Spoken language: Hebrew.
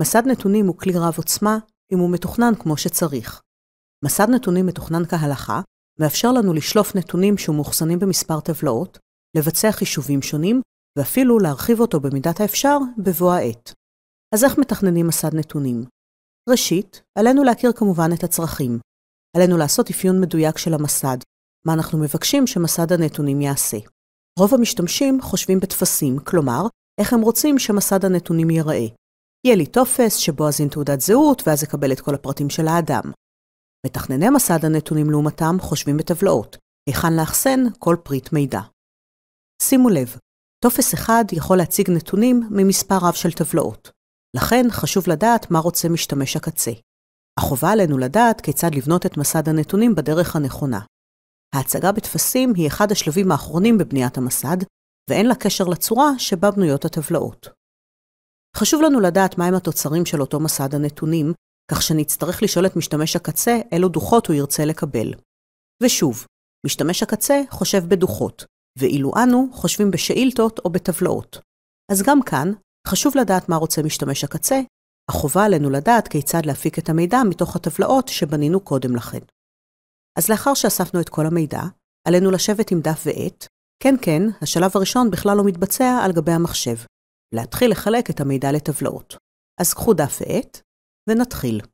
מסד נתונים הוא כלי רב עוצמה אם הוא מתוכנן כמו שצריך. מסד נתונים מתוכנן כהלכה מאפשר לנו לשלוף נתונים שמאוחסנים במספר טבלאות, לבצע חישובים שונים ואפילו להרחיב אותו במידת האפשר בבוא העת. אז איך מתכננים מסד נתונים? ראשית, עלינו להכיר כמובן את הצרכים. עלינו לעשות אפיון מדויק של המסד, מה אנחנו מבקשים שמסד הנתונים יעשה. רוב המשתמשים חושבים בטפסים, כלומר, איך הם רוצים שמסד הנתונים ייראה. יהיה לי טופס שבו אזין תעודת זהות ואז אקבל את כל הפרטים של האדם. מתכנני מסד הנתונים לעומתם חושבים בטבלאות, היכן לאחסן כל פריט מידע. שימו לב, טופס אחד יכול להציג נתונים ממספר רב של טבלאות, לכן חשוב לדעת מה רוצה משתמש הקצה. החובה עלינו לדעת כיצד לבנות את מסד הנתונים בדרך הנכונה. ההצגה בטפסים היא אחד השלבים האחרונים בבניית המסד, ואין לה קשר לצורה שבה בנויות הטבלאות. חשוב לנו לדעת מהם התוצרים של אותו מסד הנתונים, כך שנצטרך לשאול את משתמש הקצה אילו דוחות הוא ירצה לקבל. ושוב, משתמש הקצה חושב בדוחות, ואילו אנו חושבים בשאילתות או בטבלאות. אז גם כאן, חשוב לדעת מה רוצה משתמש הקצה, אך חובה עלינו לדעת כיצד להפיק את המידע מתוך הטבלאות שבנינו קודם לכן. אז לאחר שאספנו את כל המידע, עלינו לשבת עם דף ועט, כן כן, השלב הראשון בכלל לא מתבצע על גבי המחשב. להתחיל לחלק את המידע לטבלאות. אז קחו דף ועט ונתחיל.